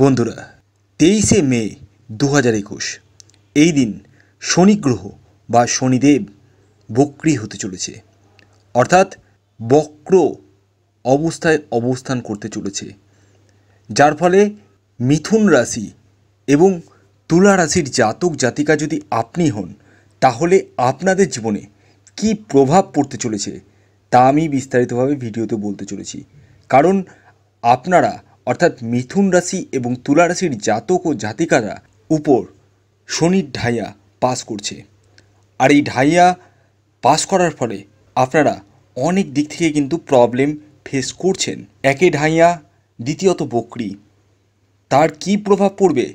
বন্ধুরা তেইশে মে দু হাজার একুশ এই দিন শনি গ্রহ বা শনিদেব বক্রী হতে চলেছে অর্থাৎ বক্র অবস্থায় অবস্থান করতে চলেছে যার ফলে মিথুন রাশি এবং তুলা রাশির জাতক জাতিকা যদি আপনি হন তাহলে আপনাদের জীবনে কি প্রভাব পড়তে চলেছে তা আমি বিস্তারিতভাবে ভিডিওতে বলতে চলেছি কারণ আপনারা অর্থাৎ মিথুন রাশি এবং তুলা রাশির জাতক ও জাতিকারা উপর শনির ঢাইয়া পাস করছে আর এই ঢাইয়া পাস করার ফলে আপনারা অনেক দিক থেকে কিন্তু প্রবলেম ফেস করছেন একে ঢাইয়া দ্বিতীয়ত বকরি তার কি প্রভাব পড়বে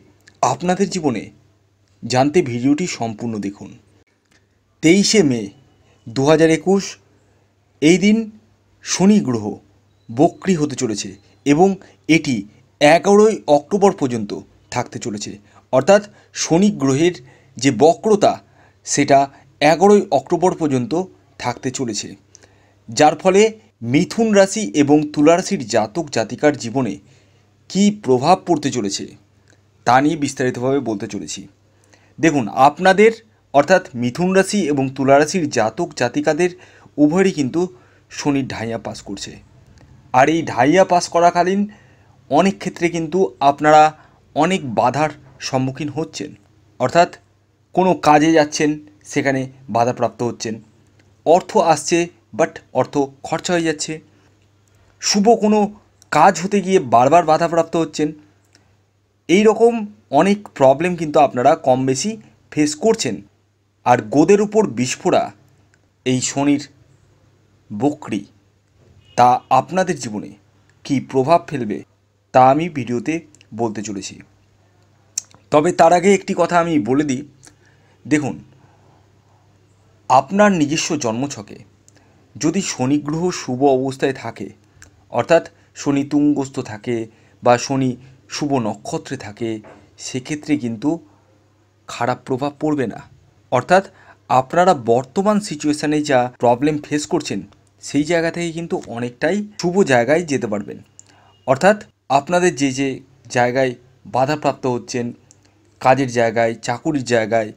আপনাদের জীবনে জানতে ভিডিওটি সম্পূর্ণ দেখুন তেইশে মে দু হাজার একুশ এই দিন শনি গ্রহ বক্রি হতে চলেছে এবং এটি এগারোই অক্টোবর পর্যন্ত থাকতে চলেছে অর্থাৎ শনি গ্রহের যে বক্রতা সেটা এগারোই অক্টোবর পর্যন্ত থাকতে চলেছে যার ফলে মিথুন রাশি এবং তুলারাশির জাতক জাতিকার জীবনে কি প্রভাব পড়তে চলেছে তা নিয়ে বিস্তারিতভাবে বলতে চলেছি দেখুন আপনাদের অর্থাৎ মিথুন রাশি এবং তুলারাশির জাতক জাতিকাদের উভয়েরই কিন্তু শনির ঢাইয়া পাস করছে আর এই ঢাইয়া পাস করাকালীন অনেক ক্ষেত্রে কিন্তু আপনারা অনেক বাধার সম্মুখীন হচ্ছেন অর্থাৎ কোনো কাজে যাচ্ছেন সেখানে বাধাপ্রাপ্ত হচ্ছেন অর্থ আসছে বাট অর্থ খরচা হয়ে যাচ্ছে শুভ কোনো কাজ হতে গিয়ে বারবার বাধাপ্রাপ্ত হচ্ছেন এই রকম অনেক প্রবলেম কিন্তু আপনারা কম বেশি ফেস করছেন আর গোদের উপর বিস্ফোরা এই শনির বকরি তা আপনাদের জীবনে কি প্রভাব ফেলবে তা আমি ভিডিওতে বলতে চলেছি তবে তার আগে একটি কথা আমি বলে দিই দেখুন আপনার নিজস্ব জন্মছকে যদি শনিগ্রহ শুভ অবস্থায় থাকে অর্থাৎ শনি তুঙ্গস্থ থাকে বা শনি শুভ নক্ষত্রে থাকে সেক্ষেত্রে কিন্তু খারাপ প্রভাব পড়বে না অর্থাৎ আপনারা বর্তমান সিচুয়েশানে যা প্রবলেম ফেস করছেন সেই জায়গা থেকে কিন্তু অনেকটাই শুভ জায়গায় যেতে পারবেন অর্থাৎ আপনাদের যে যে জায়গায় বাধাপ্রাপ্ত হচ্ছেন কাজের জায়গায় চাকুরির জায়গায়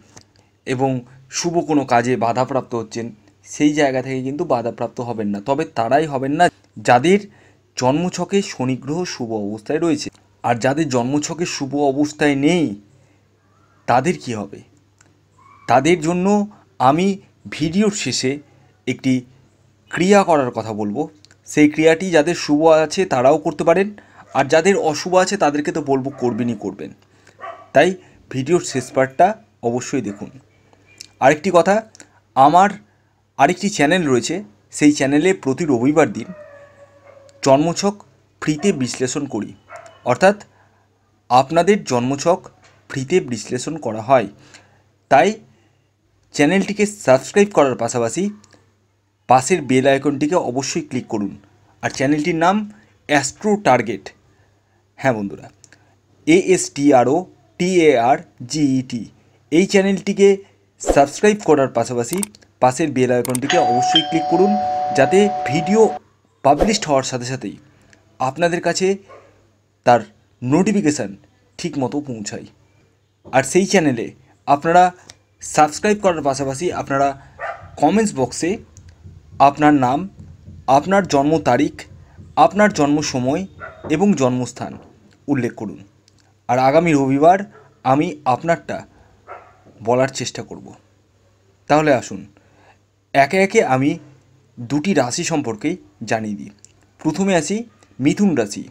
এবং শুভ কোনো কাজে বাধাপ্রাপ্ত হচ্ছেন সেই জায়গা থেকে কিন্তু বাধাপ্রাপ্ত হবেন না তবে তারাই হবেন না যাদের জন্মছকে শনিগ্রহ শুভ অবস্থায় রয়েছে আর যাদের জন্মছকে শুভ অবস্থায় নেই তাদের কি হবে তাদের জন্য আমি ভিডিওর শেষে একটি ক্রিয়া করার কথা বলবো সেই ক্রিয়াটি যাদের শুভ আছে তারাও করতে পারেন আর যাদের অশুভ আছে তাদেরকে তো বলবো করবেনই করবেন তাই ভিডিওর শেষ পার্টটা অবশ্যই দেখুন আরেকটি কথা আমার আরেকটি চ্যানেল রয়েছে সেই চ্যানেলে প্রতি রবিবার দিন জন্মছক ফ্রিতে বিশ্লেষণ করি অর্থাৎ আপনাদের জন্মছক ফ্রিতে বিশ্লেষণ করা হয় তাই চ্যানেলটিকে সাবস্ক্রাইব করার পাশাপাশি পাশের বেল আইকনটিকে অবশ্যই ক্লিক করুন আর চ্যানেলটির নাম অ্যাস্ট্রো টার্গেট হ্যাঁ বন্ধুরা এএসটিআরও টিএআর জিইটি এই চ্যানেলটিকে সাবস্ক্রাইব করার পাশাপাশি পাশের বেল আইকনটিকে অবশ্যই ক্লিক করুন যাতে ভিডিও পাবলিশড হওয়ার সাথে সাথেই আপনাদের কাছে তার নোটিফিকেশান ঠিক মতো পৌঁছায় আর সেই চ্যানেলে আপনারা সাবস্ক্রাইব করার পাশাপাশি আপনারা কমেন্টস বক্সে আপনার নাম আপনার জন্ম তারিখ আপনার জন্ম সময় এবং জন্মস্থান উল্লেখ করুন আর আগামী রবিবার আমি আপনারটা বলার চেষ্টা করব তাহলে আসুন একে একে আমি দুটি রাশি সম্পর্কেই জানিয়ে দিই প্রথমে আসি মিথুন রাশি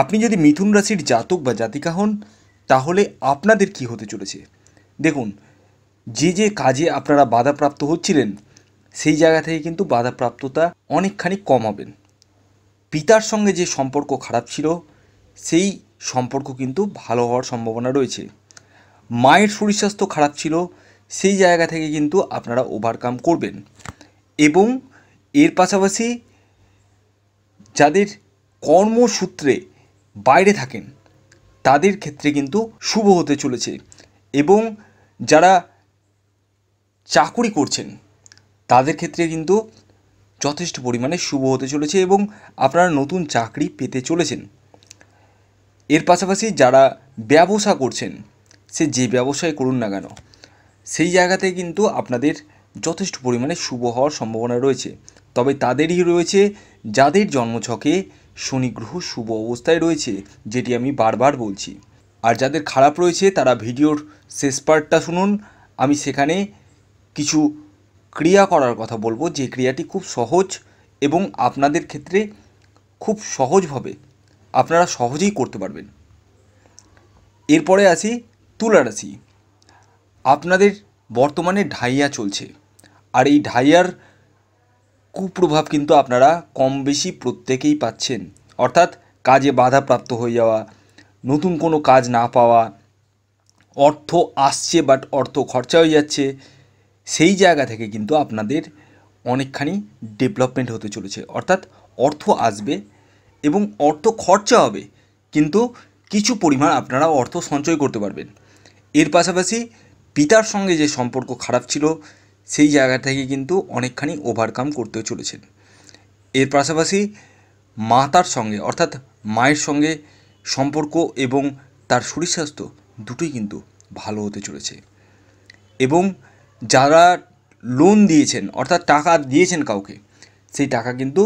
আপনি যদি মিথুন রাশির জাতক বা জাতিকা হন তাহলে আপনাদের কি হতে চলেছে দেখুন যে যে কাজে আপনারা বাধাপ্রাপ্ত হচ্ছিলেন সেই জায়গা থেকে কিন্তু বাধাপ্রাপ্ততা অনেকখানি কম হবেন পিতার সঙ্গে যে সম্পর্ক খারাপ ছিল সেই সম্পর্ক কিন্তু ভালো হওয়ার সম্ভাবনা রয়েছে মায়ের শরীর স্বাস্থ্য খারাপ ছিল সেই জায়গা থেকে কিন্তু আপনারা ওভারকাম করবেন এবং এর পাশাপাশি যাদের কর্মসূত্রে বাইরে থাকেন তাদের ক্ষেত্রে কিন্তু শুভ হতে চলেছে এবং যারা চাকুরি করছেন তাদের ক্ষেত্রে কিন্তু যথেষ্ট পরিমাণে শুভ হতে চলেছে এবং আপনারা নতুন চাকরি পেতে চলেছেন এর পাশাপাশি যারা ব্যবসা করছেন সে যে ব্যবসায় করুন না কেন সেই জায়গাতে কিন্তু আপনাদের যথেষ্ট পরিমাণে শুভ হওয়ার সম্ভাবনা রয়েছে তবে তাদেরই রয়েছে যাদের জন্মছকে শনিগ্রহ শুভ অবস্থায় রয়েছে যেটি আমি বারবার বলছি আর যাদের খারাপ রয়েছে তারা ভিডিওর শেষ পার্টটা শুনুন আমি সেখানে কিছু ক্রিয়া করার কথা বলবো যে ক্রিয়াটি খুব সহজ এবং আপনাদের ক্ষেত্রে খুব সহজভাবে আপনারা সহজেই করতে পারবেন এরপরে আছি তুলা রাশি আপনাদের বর্তমানে ঢাইয়া চলছে আর এই ঢাইয়ার কুপ্রভাব কিন্তু আপনারা কম বেশি প্রত্যেকেই পাচ্ছেন অর্থাৎ কাজে বাধাপ্রাপ্ত হয়ে যাওয়া নতুন কোনো কাজ না পাওয়া অর্থ আসছে বাট অর্থ খরচা হয়ে যাচ্ছে সেই জায়গা থেকে কিন্তু আপনাদের অনেকখানি ডেভেলপমেন্ট হতে চলেছে অর্থাৎ অর্থ আসবে এবং অর্থ খরচা হবে কিন্তু কিছু পরিমাণ আপনারা অর্থ সঞ্চয় করতে পারবেন এর পাশাপাশি পিতার সঙ্গে যে সম্পর্ক খারাপ ছিল সেই জায়গা থেকে কিন্তু অনেকখানি ওভারকাম করতে চলেছেন এর পাশাপাশি মাতার সঙ্গে অর্থাৎ মায়ের সঙ্গে সম্পর্ক এবং তার শরীর স্বাস্থ্য দুটোই কিন্তু ভালো হতে চলেছে এবং যারা লোন দিয়েছেন অর্থাৎ টাকা দিয়েছেন কাউকে সেই টাকা কিন্তু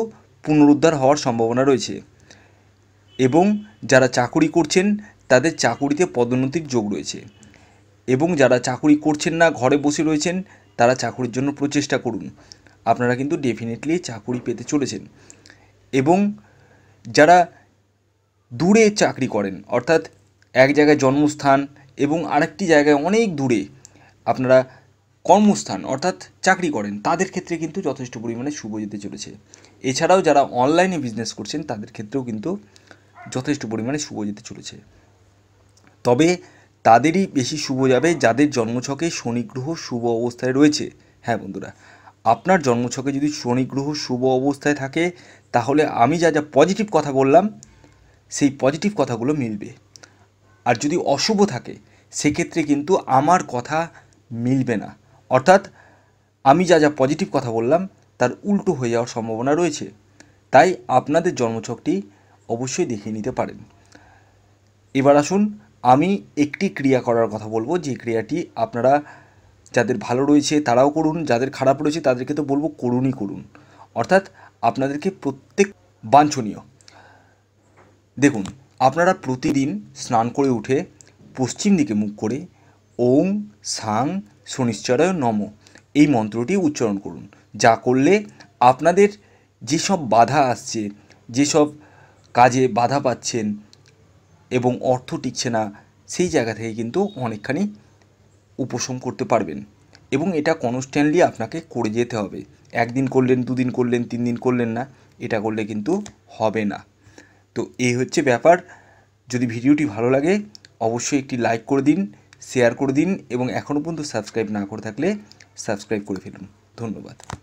পুনরুদ্ধার হওয়ার সম্ভাবনা রয়েছে এবং যারা চাকুরি করছেন তাদের চাকুরিতে পদোন্নতির যোগ রয়েছে এবং যারা চাকুরি করছেন না ঘরে বসে রয়েছেন তারা চাকুরির জন্য প্রচেষ্টা করুন আপনারা কিন্তু ডেফিনেটলি চাকুরি পেতে চলেছেন এবং যারা দূরে চাকরি করেন অর্থাৎ এক জায়গায় জন্মস্থান এবং আরেকটি জায়গায় অনেক দূরে আপনারা কর্মস্থান অর্থাৎ চাকরি করেন তাদের ক্ষেত্রে কিন্তু যথেষ্ট পরিমাণে শুভ যেতে চলেছে এছাড়াও যারা অনলাইনে বিজনেস করছেন তাদের ক্ষেত্রেও কিন্তু যথেষ্ট পরিমাণে শুভ যেতে চলেছে তবে তাদেরই বেশি শুভ যাবে যাদের জন্মছকে শনিগ্রহ শুভ অবস্থায় রয়েছে হ্যাঁ বন্ধুরা আপনার জন্মছকে যদি শনিগ্রহ শুভ অবস্থায় থাকে তাহলে আমি যা যা পজিটিভ কথা বললাম সেই পজিটিভ কথাগুলো মিলবে আর যদি অশুভ থাকে সেক্ষেত্রে কিন্তু আমার কথা মিলবে না অর্থাৎ আমি যা যা পজিটিভ কথা বললাম তার উল্টো হয়ে যাওয়ার সম্ভাবনা রয়েছে তাই আপনাদের জন্মছকটি অবশ্যই দেখে নিতে পারেন এবার আসুন আমি একটি ক্রিয়া করার কথা বলবো যে ক্রিয়াটি আপনারা যাদের ভালো রয়েছে তারাও করুন যাদের খারাপ রয়েছে তাদেরকে তো বলবো করুনই করুন অর্থাৎ আপনাদেরকে প্রত্যেক বাঞ্ছনীয় দেখুন আপনারা প্রতিদিন স্নান করে উঠে পশ্চিম দিকে মুখ করে ওং সাং শনিশ্চরায় নম এই মন্ত্রটি উচ্চারণ করুন যা করলে আপনাদের যেসব বাধা আসছে যেসব কাজে বাধা পাচ্ছেন এবং অর্থ টিকছে না সেই জায়গা থেকে কিন্তু অনেকখানি উপশম করতে পারবেন এবং এটা কনস্ট্যান্টলি আপনাকে করে যেতে হবে একদিন করলেন দুদিন করলেন তিন দিন করলেন না এটা করলে কিন্তু হবে না তো এই হচ্ছে ব্যাপার যদি ভিডিওটি ভালো লাগে অবশ্যই একটি লাইক করে দিন শেয়ার করে দিন এবং এখনও পর্যন্ত সাবস্ক্রাইব না করে থাকলে সাবস্ক্রাইব করে ফেলুন ধন্যবাদ